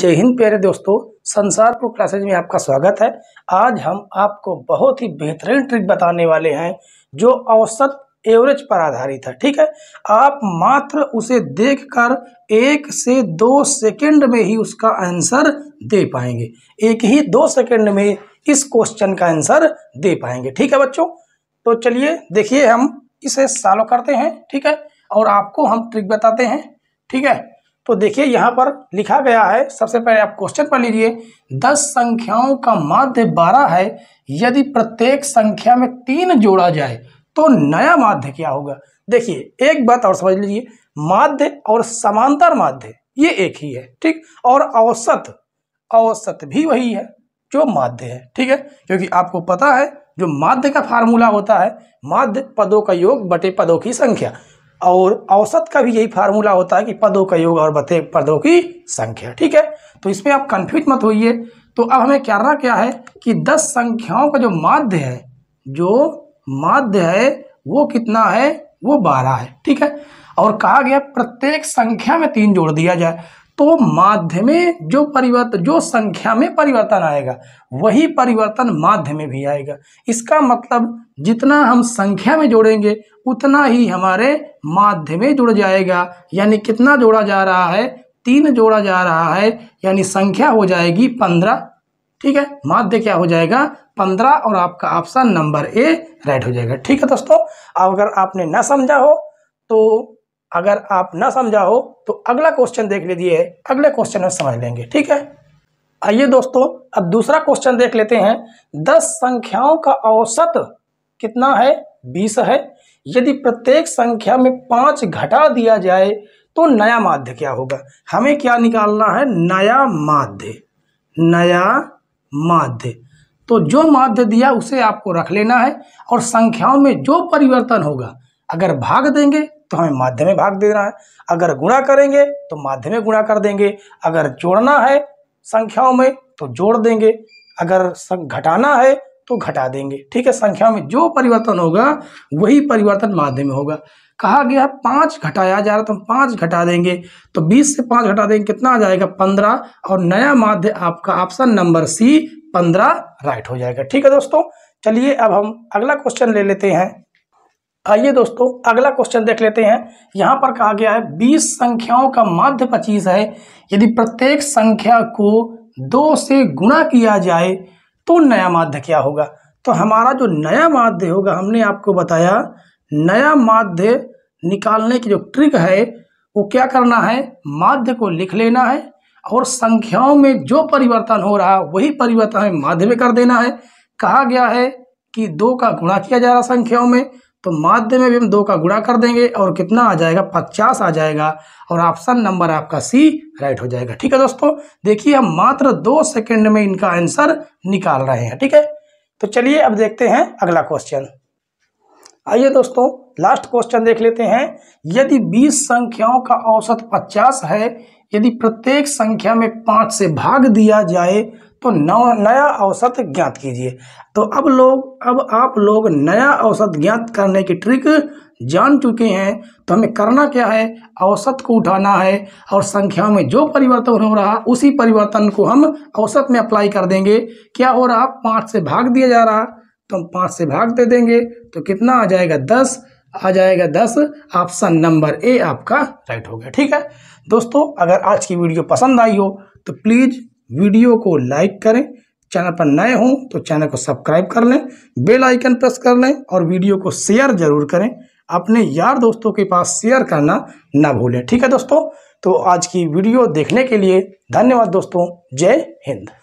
जय हिंद प्यारे दोस्तों संसारपुर क्लासेज में आपका स्वागत है आज हम आपको बहुत ही बेहतरीन ट्रिक बताने वाले हैं जो औसत एवरेज पर आधारित है ठीक है आप मात्र उसे देखकर एक से दो सेकंड में ही उसका आंसर दे पाएंगे एक ही दो सेकंड में इस क्वेश्चन का आंसर दे पाएंगे ठीक है बच्चों तो चलिए देखिए हम इसे सॉल्व करते हैं ठीक है और आपको हम ट्रिक बताते हैं ठीक है तो देखिए यहाँ पर लिखा गया है सबसे पहले आप क्वेश्चन पढ़ लीजिए दस संख्याओं का माध्य बारह है यदि प्रत्येक संख्या में तीन जोड़ा जाए तो नया माध्य क्या होगा देखिए एक बात और समझ लीजिए माध्य और समांतर माध्य ये एक ही है ठीक और औसत औसत भी वही है जो माध्य है ठीक है क्योंकि आपको पता है जो माध्य का फार्मूला होता है माध्य पदों का योग बटे पदों की संख्या और औसत का भी यही फार्मूला होता है कि पदों का योग और बते पदों की संख्या ठीक है तो इसमें आप कन्फ्यूज मत होइए तो अब हमें करना क्या है कि दस संख्याओं का जो माध्य है जो माध्य है वो कितना है वो बारह है ठीक है और कहा गया प्रत्येक संख्या में तीन जोड़ दिया जाए तो माध्य में जो परिवर्तन जो संख्या में परिवर्तन आएगा वही परिवर्तन माध्य में भी आएगा इसका मतलब जितना हम संख्या में जोड़ेंगे उतना ही हमारे माध्य में जुड़ जाएगा यानी कितना जोड़ा जा रहा है तीन जोड़ा जा रहा है यानी संख्या हो जाएगी पंद्रह ठीक है माध्य क्या हो जाएगा पंद्रह और आपका ऑप्शन नंबर ए राइट हो जाएगा ठीक है दोस्तों अगर आपने ना समझा हो तो अगर आप ना समझा हो तो अगला क्वेश्चन देख लीजिए अगले क्वेश्चन में समझ लेंगे ठीक है आइए दोस्तों अब दूसरा क्वेश्चन देख लेते हैं दस संख्याओं का औसत कितना है बीस है यदि प्रत्येक संख्या में पाँच घटा दिया जाए तो नया माध्य क्या होगा हमें क्या निकालना है नया माध्य नया माध्य तो जो माध्य दिया उसे आपको रख लेना है और संख्याओं में जो परिवर्तन होगा अगर भाग देंगे तो हमें माध्य में भाग देना है अगर गुणा करेंगे तो माध्य में गुणा कर देंगे अगर जोड़ना है संख्याओं में तो जोड़ देंगे अगर घटाना है तो घटा देंगे ठीक है संख्या में जो परिवर्तन होगा वही परिवर्तन माध्य में होगा कहा गया पाँच घटाया जा रहा तो हम पाँच घटा देंगे तो बीस से पाँच घटा देंगे कितना आ जाएगा पंद्रह और नया माध्य आपका ऑप्शन नंबर सी पंद्रह राइट हो जाएगा ठीक है दोस्तों चलिए अब हम अगला क्वेश्चन ले लेते हैं आइए दोस्तों अगला क्वेश्चन देख लेते हैं यहाँ पर कहा गया है बीस संख्याओं का माध्य पच्चीस है यदि प्रत्येक संख्या को दो से गुणा किया जाए तो नया माध्य क्या होगा तो हमारा जो नया माध्य होगा हमने आपको बताया नया माध्य निकालने की जो ट्रिक है वो क्या करना है माध्य को लिख लेना है और संख्याओं में जो परिवर्तन हो रहा वही परिवर्तन हमें माध्य में कर देना है कहा गया है कि दो का गुणा किया जा रहा संख्याओं में तो माध्य में भी हम दो का गुणा कर देंगे और कितना आ जाएगा पचास आ जाएगा और ऑप्शन नंबर आपका सी राइट हो जाएगा ठीक है दोस्तों देखिए हम मात्र दो सेकंड में इनका आंसर निकाल रहे हैं ठीक है तो चलिए अब देखते हैं अगला क्वेश्चन आइए दोस्तों लास्ट क्वेश्चन देख लेते हैं यदि बीस संख्याओं का औसत पचास है यदि प्रत्येक संख्या में पाँच से भाग दिया जाए तो नव नया औसत ज्ञात कीजिए तो अब लोग अब आप लोग नया औसत ज्ञात करने की ट्रिक जान चुके हैं तो हमें करना क्या है औसत को उठाना है और संख्या में जो परिवर्तन हो रहा उसी परिवर्तन को हम औसत में अप्लाई कर देंगे क्या हो रहा पाँच से भाग दिया जा रहा तो हम पाँच से भाग दे देंगे तो कितना आ जाएगा दस आ जाएगा दस ऑप्शन नंबर ए आपका राइट हो गया ठीक है दोस्तों अगर आज की वीडियो पसंद आई हो तो प्लीज़ वीडियो को लाइक करें चैनल पर नए हों तो चैनल को सब्सक्राइब कर लें बेल आइकन प्रेस कर लें और वीडियो को शेयर जरूर करें अपने यार दोस्तों के पास शेयर करना ना भूलें ठीक है दोस्तों तो आज की वीडियो देखने के लिए धन्यवाद दोस्तों जय हिंद